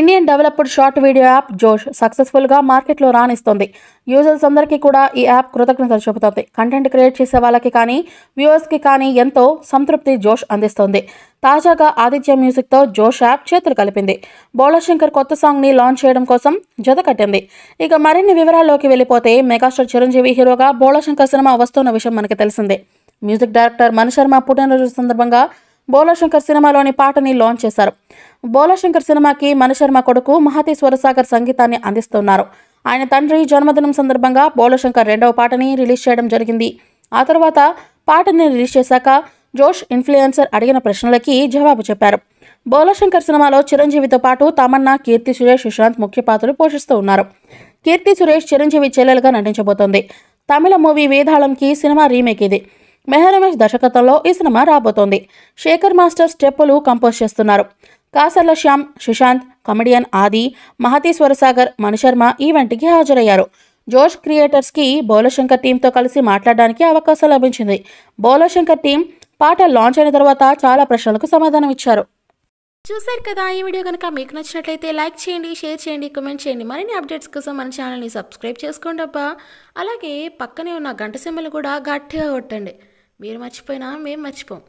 Indian developed short video app Josh సక్సెస్ఫుల్గా మార్కెట్లో రాణిస్తుంది users అందరికీ కూడా ఈ యాప్ కృతజ్ఞతలు చెబుతోంది కంటెంట్ క్రియేట్ చేసే వాళ్ళకి కానీ వ్యూవర్స్కి కానీ ఎంతో సంతృప్తి జోష్ అందిస్తుంది తాజాగా ఆదిత్య మ్యూజిక్తో జోష్ యాప్ చేతులు కలిపింది బౌలర్ శంకర్ కొత్త సాంగ్ని లాంచ్ చేయడం కోసం జత కట్టింది ఇక మరిన్ని వివరాల్లోకి వెళ్ళిపోతే మెగాస్టార్ చిరంజీవి హీరోగా బౌలర్ శంకర్ సినిమా వస్తున్న విషయం మనకి తెలిసిందే మ్యూజిక్ డైరెక్టర్ మణిశర్మ పుట్టినరోజు సందర్భంగా బోలాశంకర్ సినిమాలోని పాటని లాంచ్ చేశారు బోలాశంకర్ సినిమాకి మణిశర్మ కొడుకు మహతి స్వరసాగర్ సంగీతాన్ని అందిస్తున్నారు ఆయన తండ్రి జన్మదినం సందర్భంగా బోలశంకర్ రెండవ పాటని రిలీజ్ చేయడం జరిగింది ఆ తర్వాత పాటని రిలీజ్ చేశాక జోష్ ఇన్ఫ్లుయెన్సర్ అడిగిన ప్రశ్నలకి జవాబు చెప్పారు బోలశంకర్ సినిమాలో చిరంజీవితో పాటు తమన్నా కీర్తి సురేష్ సుశాంత్ ముఖ్య పాత్రలు పోషిస్తూ ఉన్నారు కీర్తి సురేష్ చిరంజీవి చెల్లెలుగా నటించబోతోంది తమిళ మూవీ వేదాళంకి సినిమా రీమేక్ ఇది మెహరమేష్ దర్శకత్వంలో ఈ సినిమా రాబోతోంది శేఖర్ మాస్టర్ స్టెప్పులు కంపోజ్ చేస్తున్నారు కాసర్ల శ్యామ్ సుశాంత్ కమెడియన్ ఆది మహతీశ్వర సాగర్ మణిశర్మ ఈవెంట్కి హాజరయ్యారు జోష్ క్రియేటర్స్కి బోలశంకర్ టీంతో కలిసి మాట్లాడడానికి అవకాశం లభించింది బోలశంకర్ టీం పాట లాంచ్ అయిన తర్వాత చాలా ప్రశ్నలకు సమాధానం ఇచ్చారు చూశారు కదా ఈ వీడియో కనుక మీకు నచ్చినట్లయితే లైక్ చేయండి షేర్ చేయండి కమెంట్ చేయండి మరిన్ని అప్డేట్స్ కోసం మన ఛానల్ని సబ్స్క్రైబ్ చేసుకోండి అబ్బా అలాగే పక్కనే ఉన్న గంట సింబల్ కూడా గట్టిగా కొట్టండి మీరు మర్చిపోయినా మేము మర్చిపోం